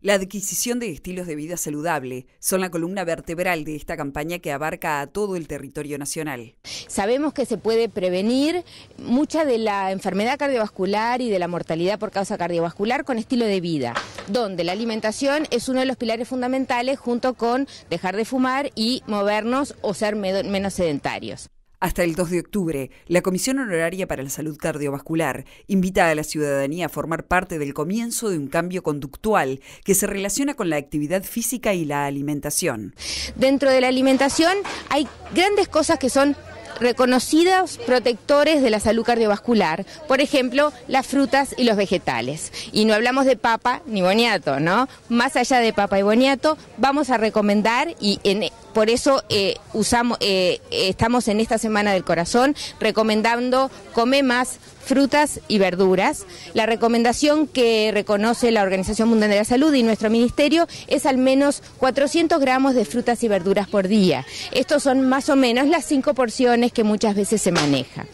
La adquisición de estilos de vida saludable son la columna vertebral de esta campaña que abarca a todo el territorio nacional. Sabemos que se puede prevenir mucha de la enfermedad cardiovascular y de la mortalidad por causa cardiovascular con estilo de vida, donde la alimentación es uno de los pilares fundamentales junto con dejar de fumar y movernos o ser menos sedentarios. Hasta el 2 de octubre, la Comisión Honoraria para la Salud Cardiovascular invita a la ciudadanía a formar parte del comienzo de un cambio conductual que se relaciona con la actividad física y la alimentación. Dentro de la alimentación hay grandes cosas que son reconocidos protectores de la salud cardiovascular, por ejemplo, las frutas y los vegetales. Y no hablamos de papa ni boniato, ¿no? Más allá de papa y boniato, vamos a recomendar y en, por eso eh, usamos, eh, estamos en esta semana del corazón recomendando come más frutas y verduras. La recomendación que reconoce la Organización Mundial de la Salud y nuestro ministerio es al menos 400 gramos de frutas y verduras por día. Estos son más o menos las cinco porciones que muchas veces se maneja.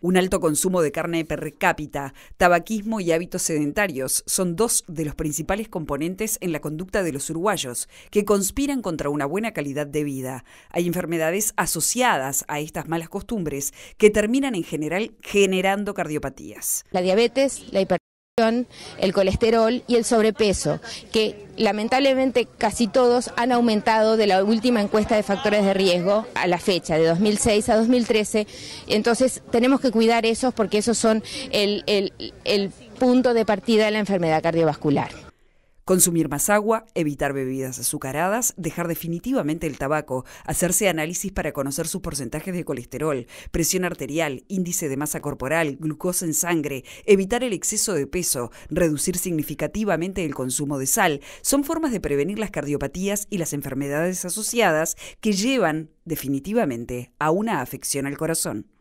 Un alto consumo de carne per cápita, tabaquismo y hábitos sedentarios son dos de los principales componentes en la conducta de los uruguayos, que conspiran contra una buena calidad de vida. Hay enfermedades asociadas a estas malas costumbres que terminan en general generando cardiopatías. La diabetes, la hipertensión, el colesterol y el sobrepeso, que lamentablemente casi todos han aumentado de la última encuesta de factores de riesgo a la fecha, de 2006 a 2013. Entonces tenemos que cuidar esos porque esos son el, el punto de partida de la enfermedad cardiovascular. Consumir más agua, evitar bebidas azucaradas, dejar definitivamente el tabaco, hacerse análisis para conocer sus porcentajes de colesterol, presión arterial, índice de masa corporal, glucosa en sangre, evitar el exceso de peso, reducir significativamente el consumo de sal, son formas de prevenir las cardiopatías y las enfermedades asociadas que llevan definitivamente a una afección al corazón.